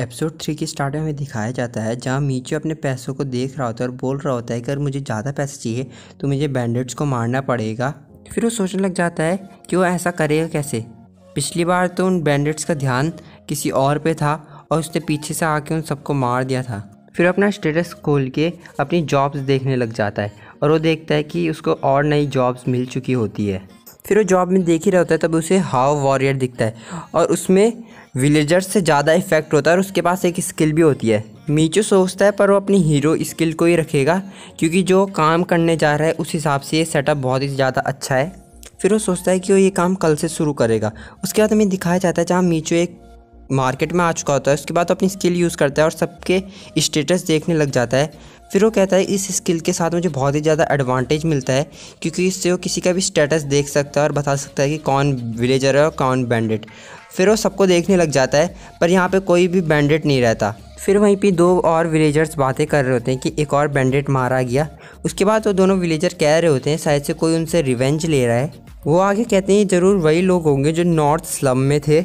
episode three की starting में दिखाया जाता है जहाँ मीचू अपने पैसों को देख रहा होता है और बोल रहा होता है कि अगर मुझे ज़्यादा पैसे चाहिए तो मुझे बैंडेड्स को मारना पड़ेगा फिर वो सोचने लग जाता है कि वो ऐसा करेगा कैसे पिछली बार तो उन बैंडेड्स का ध्यान किसी और पे था और उसने पीछे से आके उन सबको मार दिया था फिर अपना स्टेटस खोल के अपनी जॉब्स देखने लग जाता है और वो देखता है कि उसको और नई जॉब्स मिल चुकी होती है फिर वो जॉब में देख ही रहा होता है तब उसे हाव वॉरियर दिखता है और उसमें विलेजर्स से ज़्यादा इफेक्ट होता है और उसके पास एक स्किल भी होती है मीचो सोचता है पर वो अपनी हीरो स्किल को ही रखेगा क्योंकि जो काम करने जा रहा है उस हिसाब से ये सेटअप बहुत ही ज़्यादा अच्छा है फिर वो सोचता है कि वो ये काम कल से शुरू करेगा उसके बाद हमें दिखाया जाता है जहाँ मीचो एक मार्केट में आ चुका होता है उसके बाद वो अपनी स्किल यूज़ करता है और सबके स्टेटस देखने लग जाता है फिर वो कहता है इस स्किल के साथ मुझे बहुत ही ज़्यादा एडवांटेज मिलता है क्योंकि इससे वो किसी का भी स्टेटस देख सकता है और बता सकता है कि कौन विलेजर है और कौन बैंडेड फिर वो सबको देखने लग जाता है पर यहाँ पे कोई भी बैंडेड नहीं रहता फिर वहीं पे दो और विलेजर्स बातें कर रहे होते हैं कि एक और बैंडेड मारा गया उसके बाद वो दोनों विलेजर कह रहे होते हैं शायद से कोई उनसे रिवेंज ले रहा है वो आगे कहते हैं ज़रूर वही लोग होंगे जो नॉर्थ स्लम में थे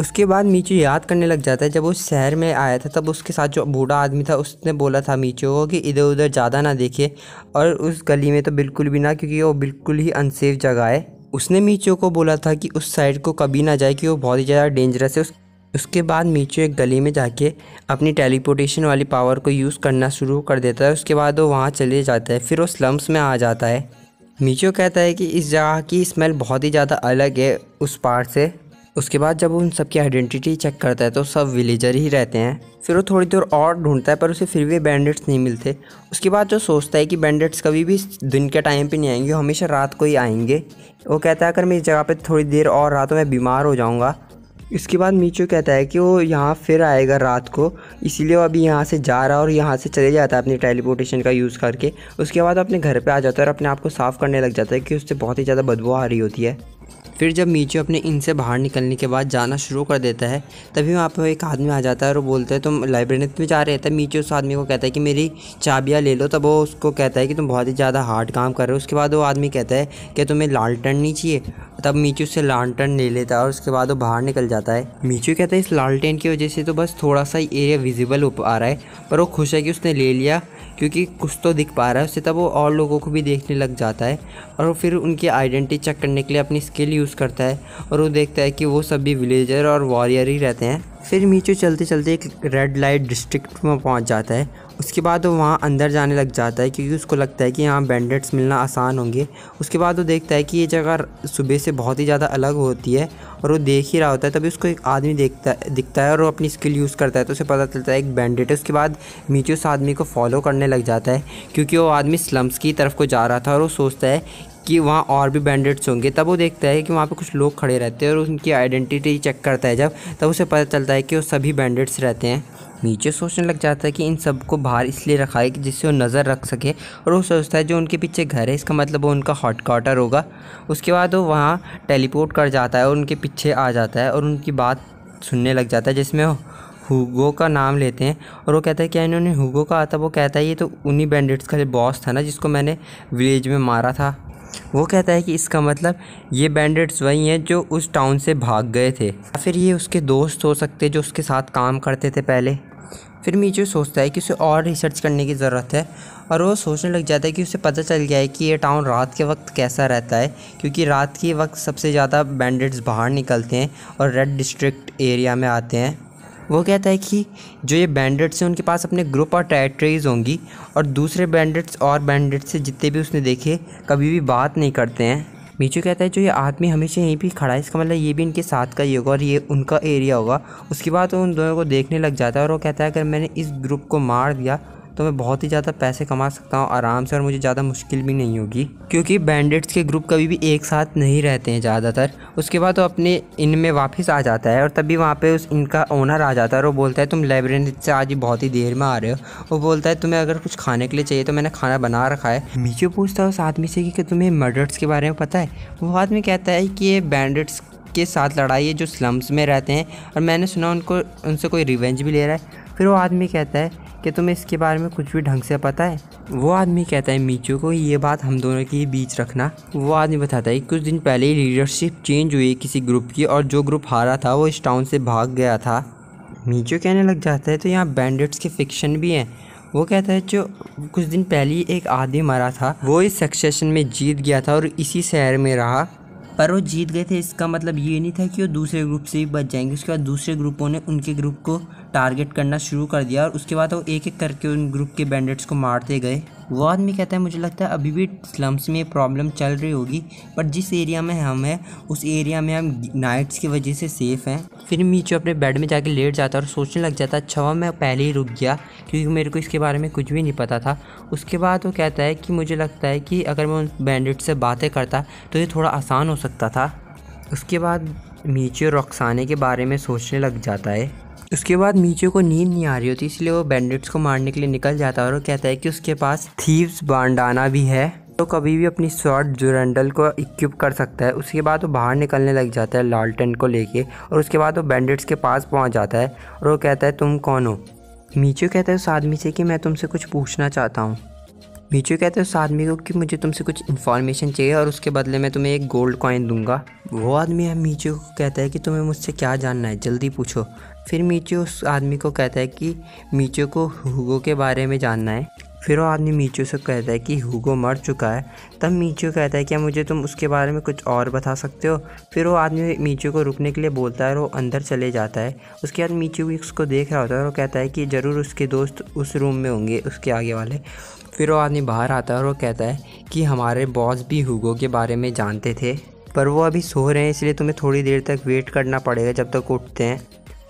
उसके बाद मीचू याद करने लग जाता है जब वो शहर में आया था तब उसके साथ जो बूढ़ा आदमी था उसने बोला था मीचू को कि इधर उधर ज़्यादा ना देखे और उस गली में तो बिल्कुल भी ना क्योंकि वो बिल्कुल ही अनसेफ जगह है उसने मीचू को बोला था कि उस साइड को कभी ना जाए कि वो बहुत ही ज़्यादा डेंजरस है उस उसके बाद मीचू एक गली में जाके अपनी टेलीपोर्टेशन वाली पावर को यूज़ करना शुरू कर देता है उसके बाद वो वहाँ चले जाता है फिर वो स्लम्स में आ जाता है मीचो कहता है कि इस जगह की स्मेल बहुत ही ज़्यादा अलग है उस पार से उसके बाद जब उन सबकी आइडेंटिटी चेक करता है तो सब विलेजर ही रहते हैं फिर वो थोड़ी देर और ढूंढता है पर उसे फिर भी बैंडेड्स नहीं मिलते उसके बाद जो सोचता है कि बैंडेड्स कभी भी दिन के टाइम पे नहीं आएंगे हमेशा रात को ही आएंगे वो कहता है अगर मैं इस जगह पे थोड़ी देर और रहा तो मैं बीमार हो जाऊँगा इसके बाद मीचू कहता है कि वो यहाँ फिर आएगा रात को इसीलिए वो अभी यहाँ से जा रहा है और यहाँ से चले जाता है अपनी टेलीपोर्टेशन का यूज़ करके उसके बाद अपने घर पे आ जाता है और अपने आप को साफ़ करने लग जाता है कि उससे बहुत ही ज़्यादा बदबू आ रही होती है फिर जब मीचू अपने इनसे बाहर निकलने के बाद जाना शुरू कर देता है तभी वहाँ पर एक आदमी आ जाता है और बोलता है तुम लाइब्रेरी में जा रहे थे मीचू उस आदमी को कहता है कि मेरी चाबियाँ ले लो तब वो उसको कहता है कि तुम बहुत ही ज़्यादा हार्ड काम कर रहे हो उसके बाद वो आदमी कहता है कि तुम्हें लालटन नहीं चाहिए तब मीचू उससे लालटन ले लेता है और उसके बाद वो बाहर निकल जाता है मीचू कहता है इस लालटेन की वजह से तो बस थोड़ा सा एरिया विजिबल हो पा रहा है पर वो खुश है कि उसने ले लिया क्योंकि कुछ तो दिख पा रहा है उससे तब वो और लोगों को भी देखने लग जाता है और फिर उनकी आइडेंटिटी चेक करने के लिए अपनी स्किल लिए यूज़ करता है और वो देखता है कि वो सभी विलेजर और वॉरियर ही रहते हैं फिर मीचू चलते चलते एक रेड लाइट डिस्ट्रिक्ट में पहुंच जाता है उसके बाद वो वहाँ अंदर जाने लग जाता है क्योंकि उसको लगता है कि यहाँ बैंडेड्स मिलना आसान होंगे उसके बाद वो देखता है कि ये जगह सुबह से बहुत ही ज़्यादा अलग होती है और वो देख ही रहा होता है तभी उसको एक आदमी देखता दिखता है और वो अपनी स्किल यूज़ करता है तो उसे पता चलता है एक बैंडेट है उसके बाद मीचू उस आदमी को फॉलो करने लग जाता है क्योंकि वो आदमी स्लम्स की तरफ को जा रहा था और वो सोचता है कि वहाँ और भी बैंडेड्स होंगे तब वो देखता है कि वहाँ पे कुछ लोग खड़े रहते हैं और उनकी आइडेंटिटी चेक करता है जब तब उसे पता चलता है कि वो सभी बैंडेड्स रहते हैं नीचे सोचने लग जाता है कि इन सबको बाहर इसलिए रखा है कि जिससे वो नज़र रख सके और वो सोचता है जो उनके पीछे घर है इसका मतलब वो उनका हॉट क्वार्टर होगा उसके बाद वो वहाँ टेलीपोर्ट कर जाता है और उनके पीछे आ जाता है और उनकी बात सुनने लग जाता है जिसमें हुगो का नाम लेते हैं और वो कहता है क्या इन्होंने हुगो का आता वो कहता है ये तो उन्हीं बैंडिट्स का बॉस था ना जिसको मैंने विलेज में मारा था वो कहता है कि इसका मतलब ये बैंडिट्स वही हैं जो उस टाउन से भाग गए थे या फिर ये उसके दोस्त हो सकते जो उसके साथ काम करते थे पहले फिर मीचू सोचता है कि उसे और रिसर्च करने की ज़रूरत है और वो सोचने लग जाता है कि उसे पता चल गया है कि ये टाउन रात के वक्त कैसा रहता है क्योंकि रात के वक्त सबसे ज़्यादा बैंडिट्स बाहर निकलते हैं और रेड डिस्ट्रिक्ट एरिया में आते हैं वो कहता है कि जो ये बैंडिट्स हैं उनके पास अपने ग्रुप और टेरेटरीज होंगी और दूसरे बैंडिट्स और बैंडिट्स से जितने भी उसने देखे कभी भी बात नहीं करते हैं मीचू कहता है जो ये आदमी हमेशा यहीं पर खड़ा है इसका मतलब ये भी इनके साथ का ही होगा और ये उनका एरिया होगा उसके बाद वो उन दोनों को देखने लग जाता है और वो कहता है अगर मैंने इस ग्रुप को मार दिया तो मैं बहुत ही ज़्यादा पैसे कमा सकता हूँ आराम से और मुझे ज़्यादा मुश्किल भी नहीं होगी क्योंकि बैंडिट्स के ग्रुप कभी भी एक साथ नहीं रहते हैं ज़्यादातर उसके बाद वो अपने इनमें वापस आ जाता है और तभी वहाँ पर उस इनका ओनर आ जाता है और वो बोलता है तुम लाइब्रेरी से आज बहुत ही देर में आ रहे हो वो बोलता है तुम्हें अगर कुछ खाने के लिए चाहिए तो मैंने खाना बना रखा है मीचो पूछता है उस आदमी से कि तुम्हें मर्डर्स के बारे में पता है वो आदमी कहता है कि ये बैंडिट्स के साथ लड़ाई है जो स्लम्स में रहते हैं और मैंने सुना उनको उनसे कोई रिवेंज भी ले रहा है फिर वो आदमी कहता है कि तुम्हें इसके बारे में कुछ भी ढंग से पता है वो आदमी कहता है मीचू को ये बात हम दोनों के बीच रखना वो आदमी बताता है कुछ दिन पहले ही लीडरशिप चेंज हुई किसी ग्रुप की और जो ग्रुप हारा था वो इस टाउन से भाग गया था मीचू कहने लग जाता है तो यहाँ बैंडिट्स के फिक्शन भी हैं वो कहता है जो कुछ दिन पहले ही एक आदमी मरा था वो इस सक्सेशन में जीत गया था और इसी शहर में रहा पर वो जीत गए थे इसका मतलब ये नहीं था कि वो दूसरे ग्रुप से ही बच जाएंगे उसके बाद दूसरे ग्रुपों ने उनके ग्रुप को टारगेट करना शुरू कर दिया और उसके बाद वो एक एक करके उन ग्रुप के बैंडेट्स को मारते गए वो आदमी कहता है मुझे लगता है अभी भी स्लम्स में प्रॉब्लम चल रही होगी बट जिस एरिया में हम हैं उस एरिया में हम नाइट्स की वजह से सेफ़ हैं फिर मीचू अपने बेड में जाके लेट जाता और सोचने लग जाता अच्छा हुआ मैं पहले ही रुक गया क्योंकि मेरे को इसके बारे में कुछ भी नहीं पता था उसके बाद वो कहता है कि मुझे लगता है कि अगर मैं उन बैंडिट से बातें करता तो ये थोड़ा आसान हो सकता था उसके बाद मीचू रखसाने के बारे में सोचने लग जाता है उसके बाद मीचो को नींद नहीं आ रही होती इसलिए वो बैंडिट्स को मारने के लिए निकल जाता है और वो कहता है कि उसके पास थीव्स बांडाना भी है तो कभी भी अपनी शॉर्ट जुरेंडल को इक्विप कर सकता है उसके बाद वो बाहर निकलने लग जाता है लालटेन को लेके और उसके बाद वो बैंडिट्स के पास पहुंच जाता है और वो कहता है तुम कौन हो मीचो कहता है उस आदमी से कि मैं तुमसे कुछ पूछना चाहता हूँ भीचू कहते हैं उस आदमी को कि मुझे तुमसे कुछ इन्फॉर्मेशन चाहिए और उसके बदले में तुम्हें एक गोल्ड कॉइन दूंगा वो आदमी है मीचू को कहता है कि तुम्हें मुझसे क्या जानना है जल्दी पूछो फिर मीचू उस आदमी को कहता है कि मीचू को हुगो के बारे में जानना है फिर वो आदमी मीचू से कहता है कि हुगो मर चुका है तब मीचू कहता है क्या मुझे तुम उसके बारे में कुछ और बता सकते हो फिर वो आदमी मीचू को रुकने के लिए बोलता है और वो अंदर चले जाता है उसके बाद मीचू भी उसको देख रहा होता है और वो कहता है कि ज़रूर उसके दोस्त उस रूम में होंगे उसके आगे वाले फिर वो आदमी बाहर आता है और वो कहता है कि हमारे बॉस भी हुगो के बारे में जानते थे पर वो अभी सो रहे हैं इसलिए तुम्हें थोड़ी देर तक वेट करना पड़ेगा जब तक उठते हैं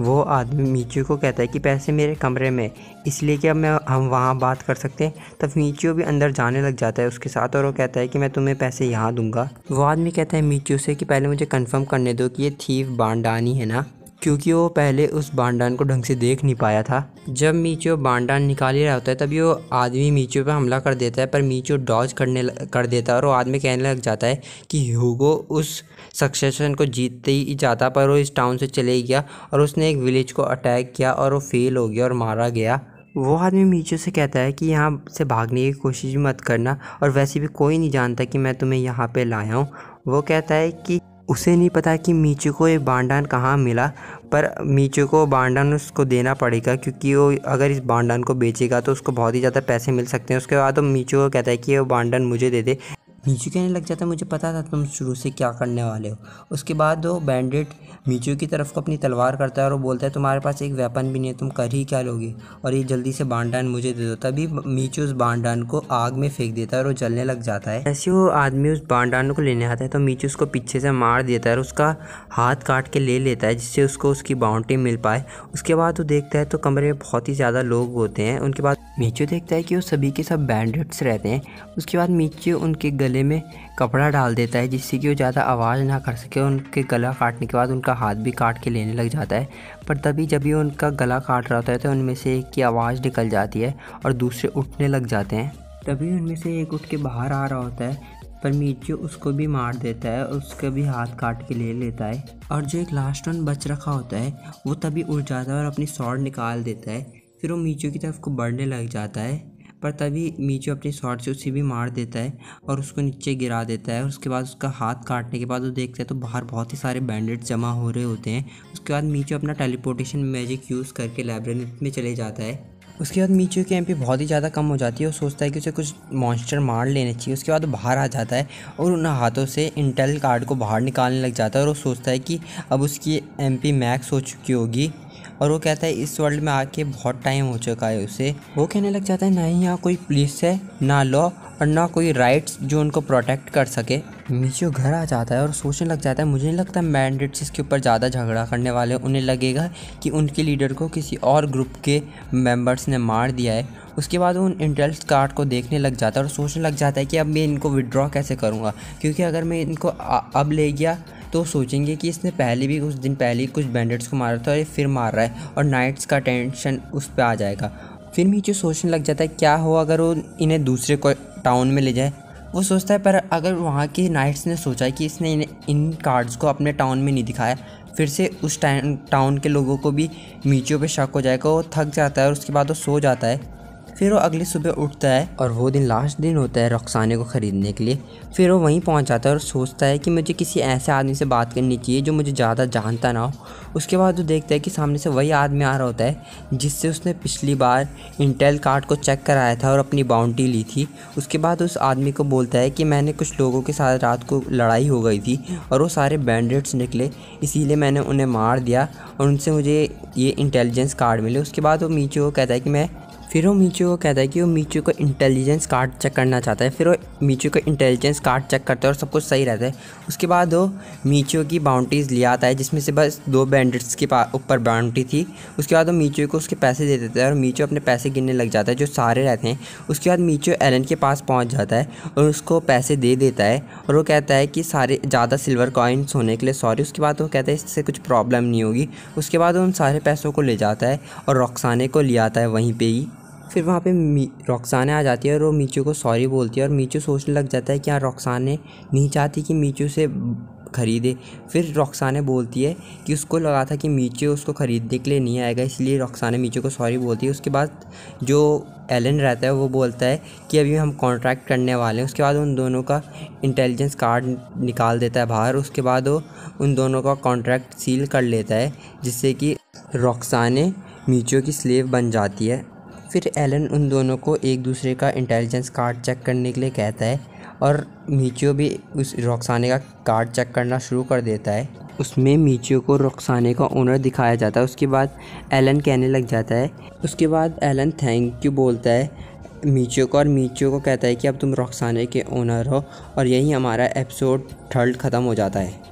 वो आदमी मीचू को कहता है कि पैसे मेरे कमरे में इसलिए कि अब मैं हम वहाँ बात कर सकते हैं तब मीचू भी अंदर जाने लग जाता है उसके साथ और वो कहता है कि मैं तुम्हें पैसे यहाँ दूंगा वो आदमी कहता है मीचू से कि पहले मुझे कंफर्म करने दो कि ये थीव बांडानी है ना क्योंकि वो पहले उस बांडान को ढंग से देख नहीं पाया था जब मीचो बांडान निकाल ही रहा होता है तभी वो आदमी मीचो पर हमला कर देता है पर मीचो डॉज करने कर देता है और वो आदमी कहने लग जाता है कि ह्यूगो उस सक्सेशन को जीतते ही जाता पर वो इस टाउन से चले ही गया और उसने एक विलेज को अटैक किया और वो फेल हो गया और मारा गया वो आदमी मीचो से कहता है कि यहाँ से भागने की कोशिश मत करना और वैसे भी कोई नहीं जानता कि मैं तुम्हें यहाँ पे लाया हूँ वो कहता है कि उसे नहीं पता कि मीचू को ये बांडान कहाँ मिला पर मीचू को बांडान उसको देना पड़ेगा क्योंकि वो अगर इस बांडान को बेचेगा तो उसको बहुत ही ज़्यादा पैसे मिल सकते हैं उसके बाद तो मीचू को कहता है कि वो बांडान मुझे दे दे मीचू कहने लग जाता है मुझे पता था तुम शुरू से क्या करने वाले हो उसके बाद वो बैंडेड मीचू की तरफ को अपनी तलवार करता है और वो बोलता है तुम्हारे पास एक वेपन भी नहीं है तुम कर ही क्या लोगे और ये जल्दी से बांडान मुझे दे दो तभी मीचू उस बांडान को आग में फेंक देता है और वो जलने लग जाता है ऐसे वो आदमी उस बांडान को लेने आता है तो मीचू उसको पीछे से मार देता है और उसका हाथ काट के ले लेता है जिससे उसको उसकी बाउंड्री मिल पाए उसके बाद वो देखता है तो कमरे में बहुत ही ज़्यादा लोग होते हैं उनके बाद मीचू देखता है कि वो सभी के सब बैंडेड्स रहते हैं उसके बाद मीचू उनके गले में कपड़ा डाल देता है जिससे कि वो ज़्यादा आवाज़ ना कर सके उनके गला काटने के बाद उनका हाथ भी काट के लेने लग जाता है पर तभी जब भी उनका गला काट रहा होता है तो उनमें से एक की आवाज़ निकल जाती है और दूसरे उठने लग जाते हैं तभी उनमें से एक उठ के बाहर आ रहा होता है पर मीचू उसको भी मार देता है और उसका भी हाथ काट के ले लेता है और जो एक लास्ट वन बच रखा होता है वो तभी उठ जाता है और अपनी सॉर्ड निकाल देता है फिर वो मीचू की तरफ को बढ़ने लग जाता है पर तभी मीचू अपनी शॉट से उसे भी मार देता है और उसको नीचे गिरा देता है उसके बाद उसका हाथ काटने के बाद वो देखता है तो बाहर बहुत ही सारे बैंडेड जमा हो रहे होते हैं उसके बाद मीचू अपना टेलीपोर्टेशन मैजिक यूज़ करके लाइब्रेरी में चले जाता है उसके बाद मीचू की एम बहुत ही ज़्यादा कम हो जाती है और सोचता है कि उसे कुछ मॉन्स्टर मार लेने चाहिए उसके बाद बाहर आ जाता है और उन हाथों से इंटेल कार्ड को बाहर निकालने लग जाता है और वो सोचता है कि अब उसकी एम मैक्स हो चुकी होगी और वो कहता है इस वर्ल्ड में आके बहुत टाइम हो चुका है उसे वो कहने लग जाता है ना ही यहाँ कोई पुलिस है ना लॉ और ना कोई राइट्स जो उनको प्रोटेक्ट कर सके नीचे घर आ जाता है और सोचने लग जाता है मुझे नहीं लगता मैंडेट्स इसके ऊपर ज़्यादा झगड़ा करने वाले उन्हें लगेगा कि उनके लीडर को किसी और ग्रुप के मेंबर्स ने मार दिया है उसके बाद वो उन इंटरेस्ट कार्ड को देखने लग जाता है और सोचने लग जाता है कि अब मैं इनको विड्रॉ कैसे करूँगा क्योंकि अगर मैं इनको अब ले गया तो सोचेंगे कि इसने पहले भी उस दिन पहले कुछ बैंडेड्स को मारा था और ये फिर मार रहा है और नाइट्स का टेंशन उस पर आ जाएगा फिर मीचू सोचने लग जाता है क्या हो अगर वो इन्हें दूसरे को टाउन में ले जाए वो सोचता है पर अगर वहाँ के नाइट्स ने सोचा कि इसने इन, इन कार्ड्स को अपने टाउन में नहीं दिखाया फिर से उस टाउन के लोगों को भी मीचियों पे शक हो जाएगा वो थक जाता है और उसके बाद वो सो जाता है फिर वो अगली सुबह उठता है और वो दिन लास्ट दिन होता है रखसाने को ख़रीदने के लिए फिर वो वहीं पहुँच जाता है और सोचता है कि मुझे किसी ऐसे आदमी से बात करनी चाहिए जो मुझे ज़्यादा जानता ना हो उसके बाद वो देखता है कि सामने से वही आदमी आ रहा होता है जिससे उसने पिछली बार इंटेल कार्ड को चेक कराया था और अपनी बाउंड्री ली थी उसके बाद उस आदमी को बोलता है कि मैंने कुछ लोगों के साथ रात को लड़ाई हो गई थी और वो सारे बैंडेड्स निकले इसीलिए मैंने उन्हें मार दिया और उनसे मुझे ये इंटेलिजेंस कार्ड मिले उसके बाद वो मीचे को कहता है कि मैं फिर वो मीचू को कहता है कि वो मीचू को इंटेलिजेंस कार्ड चेक करना चाहता है फिर वो मीचू का इंटेलिजेंस कार्ड चेक करता है और सब कुछ सही रहता है उसके बाद वो मीचू की बाउंड्रीज ले आता है जिसमें से बस दो बैंडिट्स के ऊपर बाउंड्री थी उसके बाद वो मीचू को उसके पैसे दे देता है और मीचू अपने पैसे गिनने लग जाता है जो सारे रहते हैं उसके बाद मीचू एलन के पास पहुँच जाता है और उसको पैसे दे देता है और वो कहता है कि सारे ज़्यादा सिल्वर कॉइन्स होने के लिए सॉरी उसके बाद वो कहता है इससे कुछ प्रॉब्लम नहीं होगी उसके बाद वो उन सारे पैसों को ले जाता है और रोकसाने को ले आता है वहीं पर ही फिर वहाँ पे रोकसाना आ जाती है और वो मीचू को सॉरी बोलती है और मीचू सोचने लग जाता है कि यहाँ रोकसाने नहीं चाहती कि मीचू से ख़रीदे फिर रोकसाने बोलती है कि उसको लगा था कि मीचू उसको ख़रीदने के लिए नहीं आएगा इसलिए रोकसाने मीचू को सॉरी बोलती है उसके बाद जो एलन रहता है वो बोलता है कि अभी हम कॉन्ट्रैक्ट करने वाले हैं उसके बाद उन दोनों का इंटेलिजेंस कार्ड निकाल देता है बाहर उसके बाद वो उन दोनों का कॉन्ट्रैक्ट सील कर लेता है जिससे कि रोकसाने मीचू की स्लेव बन जाती है फिर एलन उन दोनों को एक दूसरे का इंटेलिजेंस कार्ड चेक करने के लिए कहता है और मीचियो भी उस रोकसाने का कार्ड चेक करना शुरू कर देता है उसमें मीचियो को रुखसाने का ओनर दिखाया जाता है उसके बाद एलन कहने लग जाता है उसके बाद एलन थैंक यू बोलता है मीचो को और मीचियो को कहता है कि अब तुम रुखसाने के ओनर हो और यही हमारा एपिसोड थर्ड ख़त्म हो जाता है